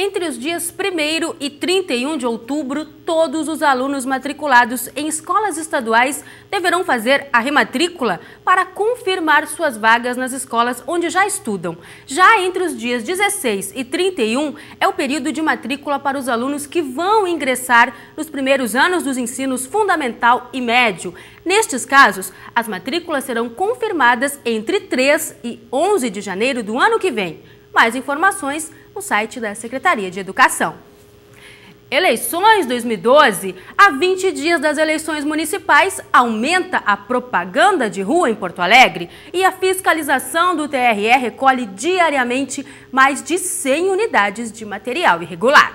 Entre os dias 1 e 31 de outubro, todos os alunos matriculados em escolas estaduais deverão fazer a rematrícula para confirmar suas vagas nas escolas onde já estudam. Já entre os dias 16 e 31 é o período de matrícula para os alunos que vão ingressar nos primeiros anos dos ensinos fundamental e médio. Nestes casos, as matrículas serão confirmadas entre 3 e 11 de janeiro do ano que vem. Mais informações o site da Secretaria de Educação. Eleições 2012. A 20 dias das eleições municipais, aumenta a propaganda de rua em Porto Alegre e a fiscalização do TRE recolhe diariamente mais de 100 unidades de material irregular.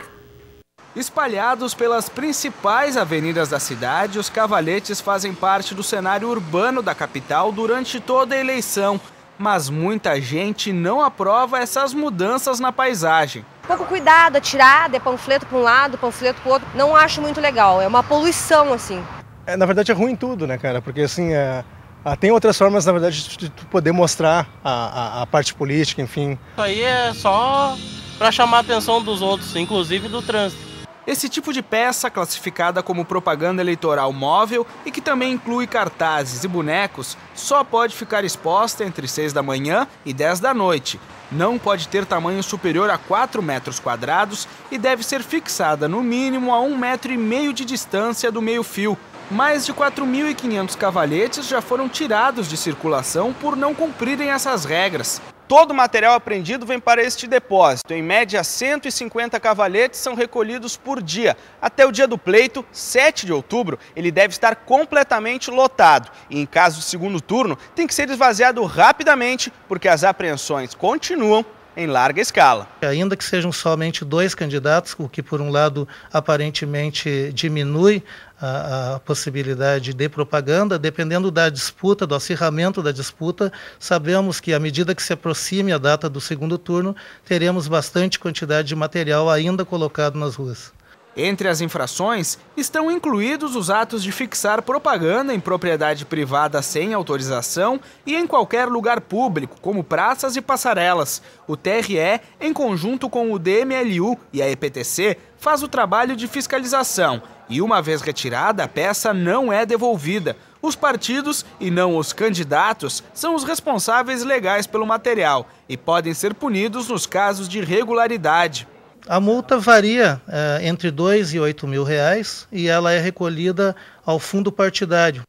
Espalhados pelas principais avenidas da cidade, os cavaletes fazem parte do cenário urbano da capital durante toda a eleição mas muita gente não aprova essas mudanças na paisagem. Pouco cuidado, atirada, é panfleto para um lado, panfleto para o outro. Não acho muito legal, é uma poluição, assim. É, na verdade é ruim tudo, né, cara? Porque assim, é... Ah, tem outras formas, na verdade, de tu poder mostrar a, a, a, parte política, enfim. Isso aí é só para chamar a atenção dos outros, inclusive do trânsito. Esse tipo de peça, classificada como propaganda eleitoral móvel e que também inclui cartazes e bonecos, só pode ficar exposta entre 6 da manhã e 10 da noite. Não pode ter tamanho superior a 4 metros quadrados e deve ser fixada no mínimo a 1,5 metro e meio de distância do meio-fio. Mais de 4.500 cavaletes já foram tirados de circulação por não cumprirem essas regras. Todo o material apreendido vem para este depósito. Em média, 150 cavaletes são recolhidos por dia. Até o dia do pleito, 7 de outubro, ele deve estar completamente lotado. E em caso de segundo turno, tem que ser esvaziado rapidamente, porque as apreensões continuam em larga escala. Ainda que sejam somente dois candidatos, o que por um lado aparentemente diminui a, a, possibilidade de propaganda, dependendo da disputa, do acirramento da disputa, sabemos que à medida que se aproxime a data do segundo turno, teremos bastante quantidade de material ainda colocado nas ruas. Entre as infrações estão incluídos os atos de fixar propaganda em propriedade privada sem autorização e em qualquer lugar público, como praças e passarelas. O TRE, em conjunto com o DMLU e a EPTC, faz o trabalho de fiscalização e, uma vez retirada, a peça não é devolvida. Os partidos, e não os candidatos, são os responsáveis legais pelo material e podem ser punidos nos casos de irregularidade. A multa varia é, entre 2 e 8 mil reais e ela é recolhida ao fundo partidário.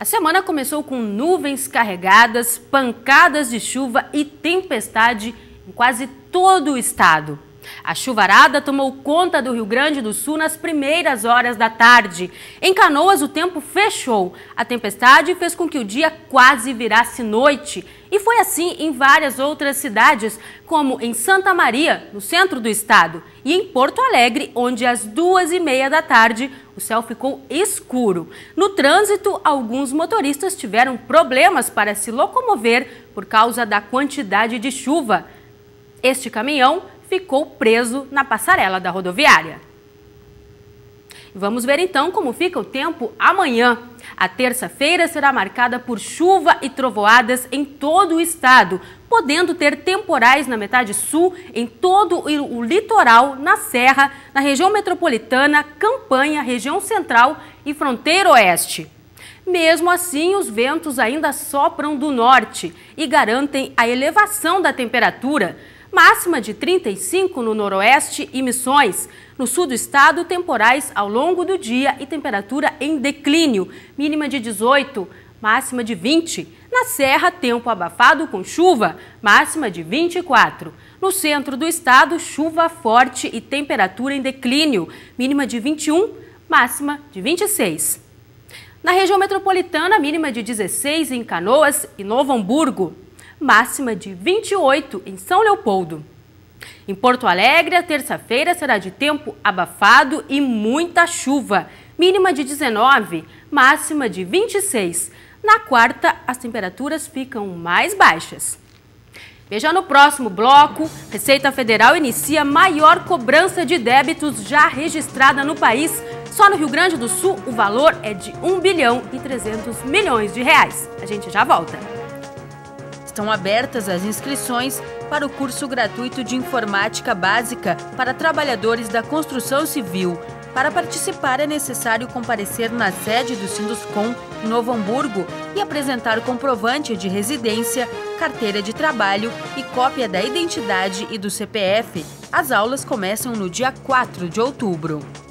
A semana começou com nuvens carregadas, pancadas de chuva e tempestade em quase todo o estado. A chuvarada tomou conta do Rio Grande do Sul nas primeiras horas da tarde. Em Canoas, o tempo fechou. A tempestade fez com que o dia quase virasse noite. E foi assim em várias outras cidades, como em Santa Maria, no centro do estado, e em Porto Alegre, onde às duas e meia da tarde o céu ficou escuro. No trânsito, alguns motoristas tiveram problemas para se locomover por causa da quantidade de chuva. Este caminhão ficou preso na passarela da rodoviária. Vamos ver então como fica o tempo amanhã. A terça-feira será marcada por chuva e trovoadas em todo o estado, podendo ter temporais na metade sul, em todo o litoral, na Serra, na região metropolitana, Campanha, região central e fronteira oeste. Mesmo assim, os ventos ainda sopram do norte e garantem a elevação da temperatura, máxima de 35 no noroeste e Missões. No sul do estado, temporais ao longo do dia e temperatura em declínio, mínima de 18, máxima de 20. Na serra, tempo abafado com chuva, máxima de 24. No centro do estado, chuva forte e temperatura em declínio, mínima de 21, máxima de 26. Na região metropolitana, mínima de 16 em Canoas e Novo Hamburgo máxima de 28 em São Leopoldo. Em Porto Alegre, a terça-feira será de tempo abafado e muita chuva, mínima de 19, máxima de 26. Na quarta, as temperaturas ficam mais baixas. Veja no próximo bloco, Receita Federal inicia maior cobrança de débitos já registrada no país. Só no Rio Grande do Sul, o valor é de 1 bilhão e 300 milhões de reais. A gente já volta. Estão abertas as inscrições para o curso gratuito de informática básica para trabalhadores da construção civil. Para participar é necessário comparecer na sede do Sinduscom em Novo Hamburgo e apresentar comprovante de residência, carteira de trabalho e cópia da identidade e do CPF. As aulas começam no dia 4 de outubro.